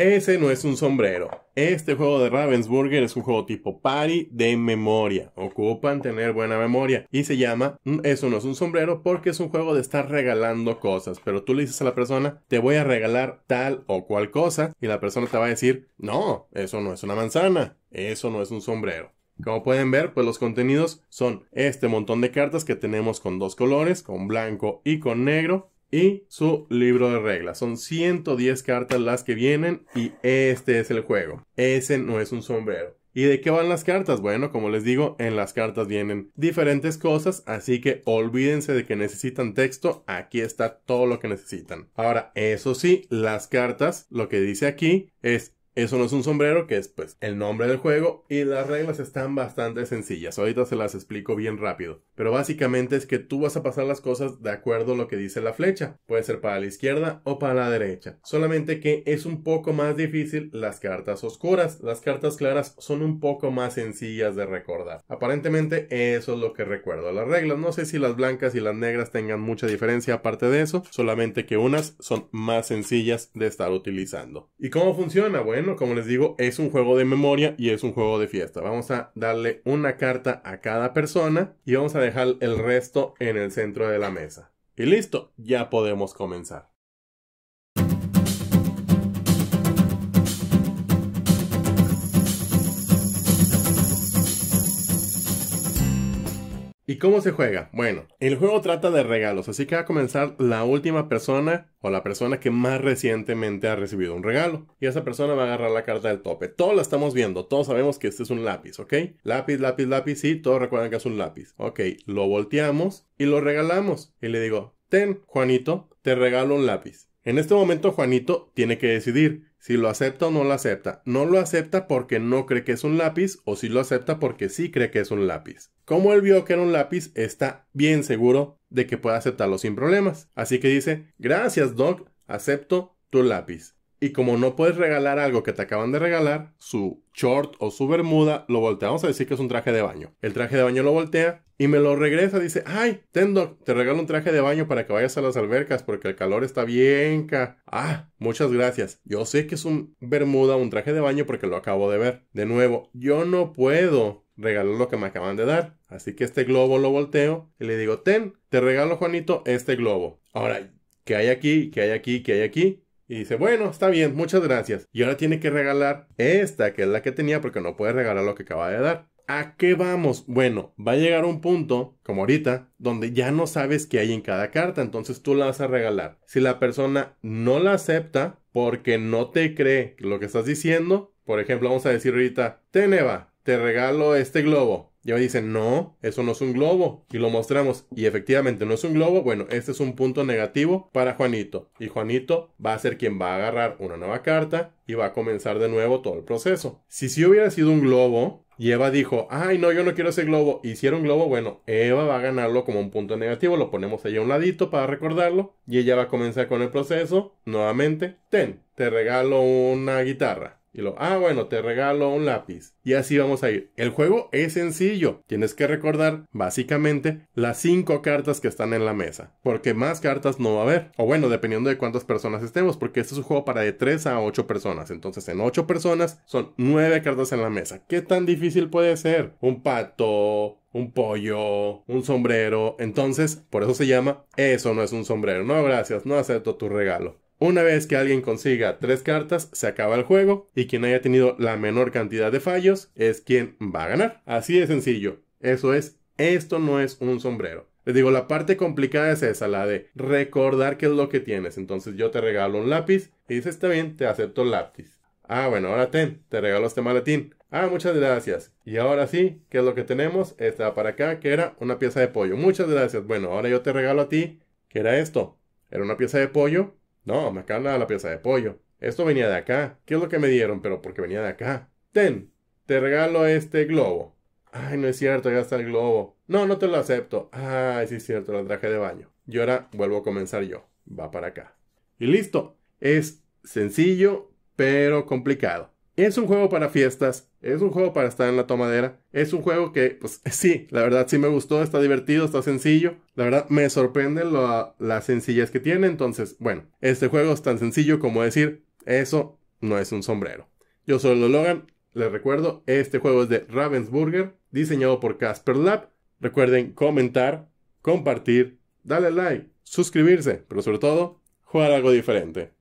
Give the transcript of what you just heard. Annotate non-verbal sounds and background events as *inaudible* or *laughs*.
Ese no es un sombrero. Este juego de Ravensburger es un juego tipo party de memoria. Ocupan tener buena memoria. Y se llama mm, Eso no es un sombrero porque es un juego de estar regalando cosas. Pero tú le dices a la persona, te voy a regalar tal o cual cosa. Y la persona te va a decir, no, eso no es una manzana. Eso no es un sombrero. Como pueden ver, pues los contenidos son este montón de cartas que tenemos con dos colores, con blanco y con negro, y su libro de reglas. Son 110 cartas las que vienen y este es el juego. Ese no es un sombrero. ¿Y de qué van las cartas? Bueno, como les digo, en las cartas vienen diferentes cosas, así que olvídense de que necesitan texto, aquí está todo lo que necesitan. Ahora, eso sí, las cartas, lo que dice aquí es eso no es un sombrero, que es pues el nombre del juego, y las reglas están bastante sencillas. Ahorita se las explico bien rápido. Pero básicamente es que tú vas a pasar las cosas de acuerdo a lo que dice la flecha. Puede ser para la izquierda o para la derecha. Solamente que es un poco más difícil las cartas oscuras. Las cartas claras son un poco más sencillas de recordar. Aparentemente eso es lo que recuerdo. Las reglas, no sé si las blancas y las negras tengan mucha diferencia aparte de eso. Solamente que unas son más sencillas de estar utilizando. ¿Y cómo funciona? Bueno, como les digo, es un juego de memoria y es un juego de fiesta. Vamos a darle una carta a cada persona y vamos a dejar el resto en el centro de la mesa. Y listo, ya podemos comenzar. ¿Y cómo se juega? Bueno, el juego trata de regalos, así que va a comenzar la última persona o la persona que más recientemente ha recibido un regalo. Y esa persona va a agarrar la carta del tope. Todos la estamos viendo, todos sabemos que este es un lápiz, ¿ok? Lápiz, lápiz, lápiz, sí, todos recuerdan que es un lápiz. Ok, lo volteamos y lo regalamos. Y le digo, ten, Juanito, te regalo un lápiz. En este momento Juanito tiene que decidir si lo acepta o no lo acepta. No lo acepta porque no cree que es un lápiz o si lo acepta porque sí cree que es un lápiz. Como él vio que era un lápiz, está bien seguro de que puede aceptarlo sin problemas. Así que dice, gracias Doc, acepto tu lápiz. Y como no puedes regalar algo que te acaban de regalar, su short o su bermuda lo voltea. Vamos a decir que es un traje de baño. El traje de baño lo voltea y me lo regresa. Dice, ay, TenDoc, te regalo un traje de baño para que vayas a las albercas porque el calor está bien. Ca ah, muchas gracias. Yo sé que es un bermuda, un traje de baño porque lo acabo de ver. De nuevo, yo no puedo regalar lo que me acaban de dar. Así que este globo lo volteo y le digo, ten, te regalo Juanito este globo. Ahora, ¿qué hay aquí? ¿Qué hay aquí? ¿Qué hay aquí? Y dice, bueno, está bien, muchas gracias. Y ahora tiene que regalar esta, que es la que tenía, porque no puede regalar lo que acaba de dar. ¿A qué vamos? Bueno, va a llegar un punto, como ahorita, donde ya no sabes qué hay en cada carta, entonces tú la vas a regalar. Si la persona no la acepta porque no te cree lo que estás diciendo, por ejemplo, vamos a decir ahorita, Teneva, te regalo este globo. Y dice, dicen, no, eso no es un globo. Y lo mostramos. Y efectivamente no es un globo. Bueno, este es un punto negativo para Juanito. Y Juanito va a ser quien va a agarrar una nueva carta y va a comenzar de nuevo todo el proceso. Si si hubiera sido un globo, y Eva dijo, ay no, yo no quiero ese globo. Hicieron globo, bueno, Eva va a ganarlo como un punto negativo, lo ponemos ahí a un ladito para recordarlo y ella va a comenzar con el proceso nuevamente. Ten, te regalo una guitarra. Y lo, ah, bueno, te regalo un lápiz. Y así vamos a ir. El juego es sencillo. Tienes que recordar, básicamente, las cinco cartas que están en la mesa. Porque más cartas no va a haber. O bueno, dependiendo de cuántas personas estemos. Porque este es un juego para de 3 a 8 personas. Entonces, en 8 personas son 9 cartas en la mesa. ¿Qué tan difícil puede ser? Un pato, un pollo, un sombrero. Entonces, por eso se llama, eso no es un sombrero. No, gracias, no acepto tu regalo. Una vez que alguien consiga tres cartas, se acaba el juego y quien haya tenido la menor cantidad de fallos es quien va a ganar. Así de sencillo. Eso es, esto no es un sombrero. Les digo, la parte complicada es esa, la de recordar qué es lo que tienes. Entonces yo te regalo un lápiz y dices, está bien, te acepto el lápiz. Ah, bueno, ahora ten, te regalo este maletín. Ah, muchas gracias. Y ahora sí, ¿qué es lo que tenemos? Esta para acá, que era una pieza de pollo. Muchas gracias. Bueno, ahora yo te regalo a ti, que era esto. Era una pieza de pollo no, me acaba la pieza de pollo. Esto venía de acá. ¿Qué es lo que me dieron? Pero porque venía de acá. Ten, te regalo este globo. Ay, no es cierto, ya está el globo. No, no te lo acepto. Ay, sí es cierto, lo traje de baño. Y ahora vuelvo a comenzar yo. Va para acá. Y listo. Es sencillo, pero complicado. Es un juego para fiestas es un juego para estar en la tomadera. Es un juego que, pues *laughs* sí, la verdad sí me gustó, está divertido, está sencillo. La verdad me sorprende la sencillez que tiene. Entonces, bueno, este juego es tan sencillo como decir, eso no es un sombrero. Yo soy Logan, les recuerdo, este juego es de Ravensburger, diseñado por Casper Lab. Recuerden comentar, compartir, darle like, suscribirse, pero sobre todo, jugar algo diferente.